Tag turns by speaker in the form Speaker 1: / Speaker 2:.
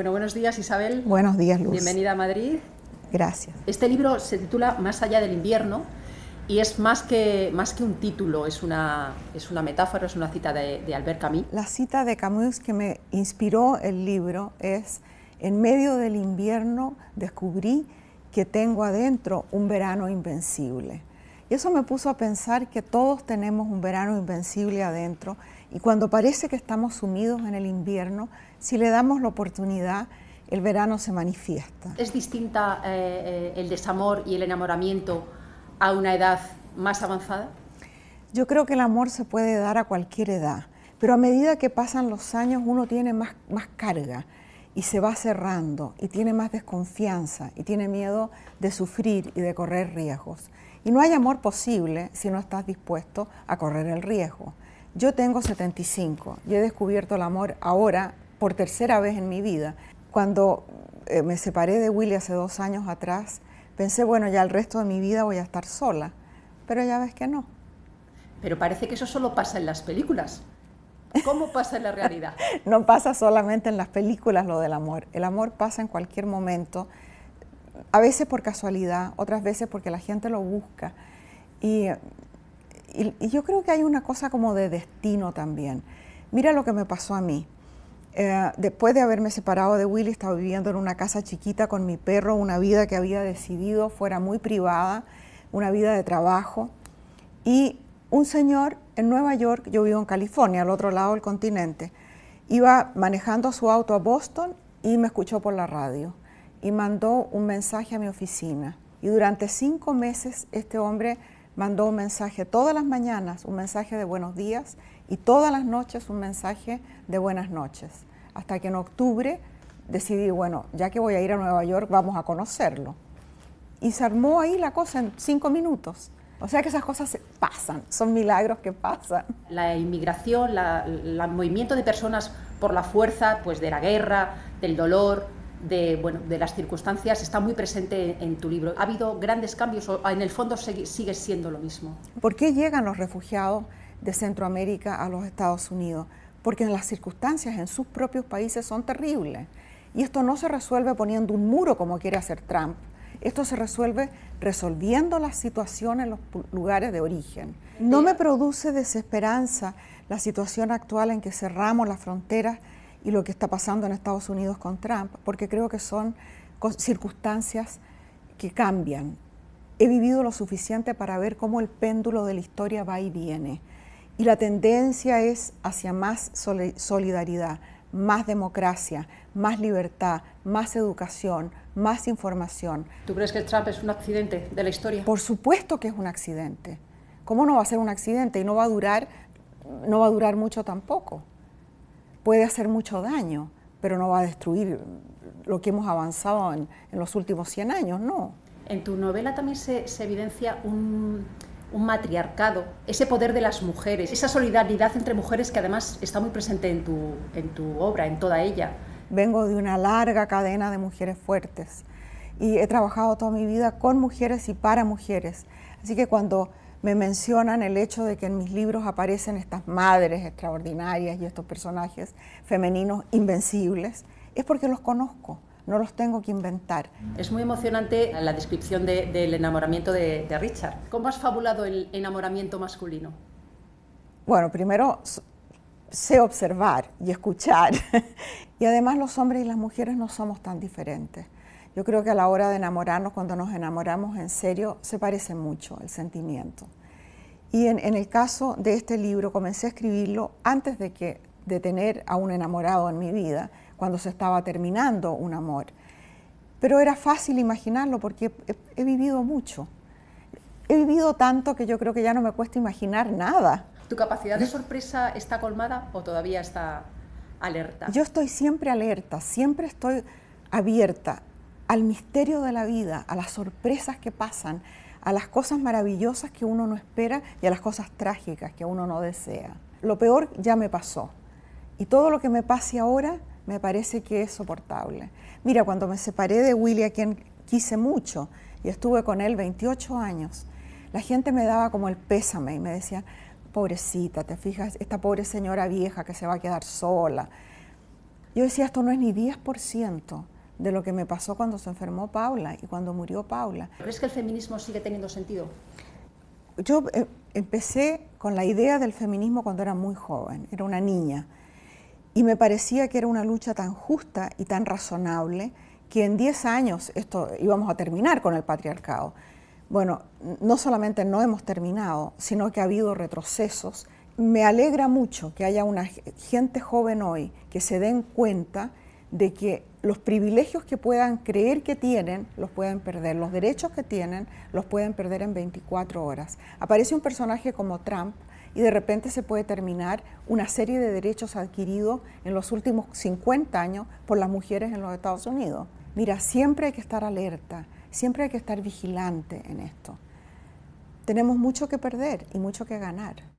Speaker 1: Bueno, buenos días Isabel. Buenos días Luz. Bienvenida a Madrid. Gracias. Este libro se titula Más allá del invierno y es más que, más que un título, es una, es una metáfora, es una cita de, de Albert
Speaker 2: Camus. La cita de Camus que me inspiró el libro es, en medio del invierno descubrí que tengo adentro un verano invencible. Y eso me puso a pensar que todos tenemos un verano invencible adentro y cuando parece que estamos sumidos en el invierno, si le damos la oportunidad, el verano se manifiesta.
Speaker 1: ¿Es distinta eh, eh, el desamor y el enamoramiento a una edad más avanzada?
Speaker 2: Yo creo que el amor se puede dar a cualquier edad, pero a medida que pasan los años uno tiene más carga y se va cerrando y tiene más desconfianza y tiene miedo de sufrir y de correr riesgos. Y no hay amor posible si no estás dispuesto a correr el riesgo. Yo tengo 75 y he descubierto el amor ahora por tercera vez en mi vida. Cuando eh, me separé de Willy hace dos años atrás, pensé, bueno, ya el resto de mi vida voy a estar sola, pero ya ves que no.
Speaker 1: Pero parece que eso solo pasa en
Speaker 2: las películas.
Speaker 1: ¿Cómo pasa en la realidad?
Speaker 2: no pasa solamente en las películas lo del amor. El amor pasa en cualquier momento a veces por casualidad, otras veces porque la gente lo busca. Y, yo creo que hay una cosa como de destino también. Mira lo que me pasó a mí. Eh, después de haberme separado de Willy, estaba viviendo en una casa chiquita con mi perro, una vida que había decidido fuera muy privada, una vida de trabajo. Y un señor en Nueva York, yo vivo en California, al otro lado del continente, iba manejando su auto a Boston y me escuchó por la radio y mandó un mensaje a mi oficina. Y durante cinco meses este hombre mandó un mensaje todas las mañanas, un mensaje de buenos días y todas las noches un mensaje de buenas noches. Hasta que en octubre decidí, bueno, ya que voy a ir a Nueva York, vamos a conocerlo. Y se armó ahí la cosa en cinco minutos. O sea que esas cosas pasan, son milagros que pasan. La
Speaker 1: inmigración, el movimiento de personas por la fuerza, pues de la guerra, del dolor, de, bueno, de las circunstancias está muy presente en, tu libro. ¿Ha habido grandes cambios o
Speaker 2: en el fondo sigue siendo lo mismo? ¿Por qué llegan los refugiados de Centroamérica a los Estados Unidos? Porque las circunstancias en sus propios países son terribles. Y esto no se resuelve poniendo un muro como quiere hacer Trump. Esto se resuelve resolviendo la situación en los lugares de origen. No me produce desesperanza la situación actual en que cerramos las fronteras y lo que está pasando en Estados Unidos con Trump, porque creo que son circunstancias que cambian. He vivido lo suficiente para ver cómo el péndulo de la historia va y viene. Y la tendencia es hacia más solidaridad, más democracia, más libertad, más educación, más información. ¿Tú crees que Trump es un accidente de la historia? Por supuesto que es un accidente. ¿Cómo no va a ser un accidente? Y no va a durar, no va a durar mucho tampoco puede hacer mucho daño, pero no va a destruir lo que hemos avanzado en, los últimos 100 años, no. En tu novela también
Speaker 1: se, evidencia un, matriarcado, ese poder de las mujeres, esa solidaridad
Speaker 2: entre mujeres que además está muy presente en tu, en tu obra, en toda ella. Vengo de una larga cadena de mujeres fuertes y he trabajado toda mi vida con mujeres y para mujeres. Así que cuando me mencionan el hecho de que en mis libros aparecen estas madres extraordinarias y estos personajes femeninos invencibles, es porque los conozco, no los tengo que inventar.
Speaker 1: Es muy emocionante la descripción del enamoramiento de, Richard. ¿Cómo has fabulado el enamoramiento masculino?
Speaker 2: Bueno, primero sé observar y escuchar. y además los hombres y las mujeres no somos tan diferentes. Yo creo que a la hora de enamorarnos, cuando nos enamoramos en serio, se parece mucho el sentimiento. Y en, el caso de este libro, comencé a escribirlo antes de, que, de tener a un enamorado en mi vida, cuando se estaba terminando un amor. Pero era fácil imaginarlo porque he, he vivido mucho. He vivido tanto que yo creo que ya no me cuesta imaginar nada.
Speaker 1: ¿Tu capacidad de sorpresa está colmada o todavía está alerta?
Speaker 2: Yo estoy siempre alerta, siempre estoy abierta al misterio de la vida, a las sorpresas que pasan, a las cosas maravillosas que uno no espera y a las cosas trágicas que uno no desea. Lo peor ya me pasó y todo lo que me pase ahora me parece que es soportable. Mira, cuando me separé de Willy, a quien quise mucho, y estuve con él 28 años, la gente me daba como el pésame y me decía, pobrecita, te fijas, esta pobre señora vieja que se va a quedar sola. Yo decía, esto no es ni 10% de lo que me pasó cuando se enfermó Paula y cuando murió Paula. ¿Crees que el feminismo
Speaker 1: sigue teniendo sentido?
Speaker 2: Yo eh, empecé con la idea del feminismo cuando era muy joven, era una niña, y me parecía que era una lucha tan justa y tan razonable que en 10 años esto íbamos a terminar con el patriarcado. Bueno, no solamente no hemos terminado, sino que ha habido retrocesos. Me alegra mucho que haya una gente joven hoy que se den cuenta de que los privilegios que puedan creer que tienen, los pueden perder, los derechos que tienen, los pueden perder en 24 horas. Aparece un personaje como Trump y de repente se puede terminar una serie de derechos adquiridos en los últimos 50 años por las mujeres en los Estados Unidos. Mira, siempre hay que estar alerta, siempre hay que estar vigilante en esto. Tenemos mucho que perder y mucho que ganar.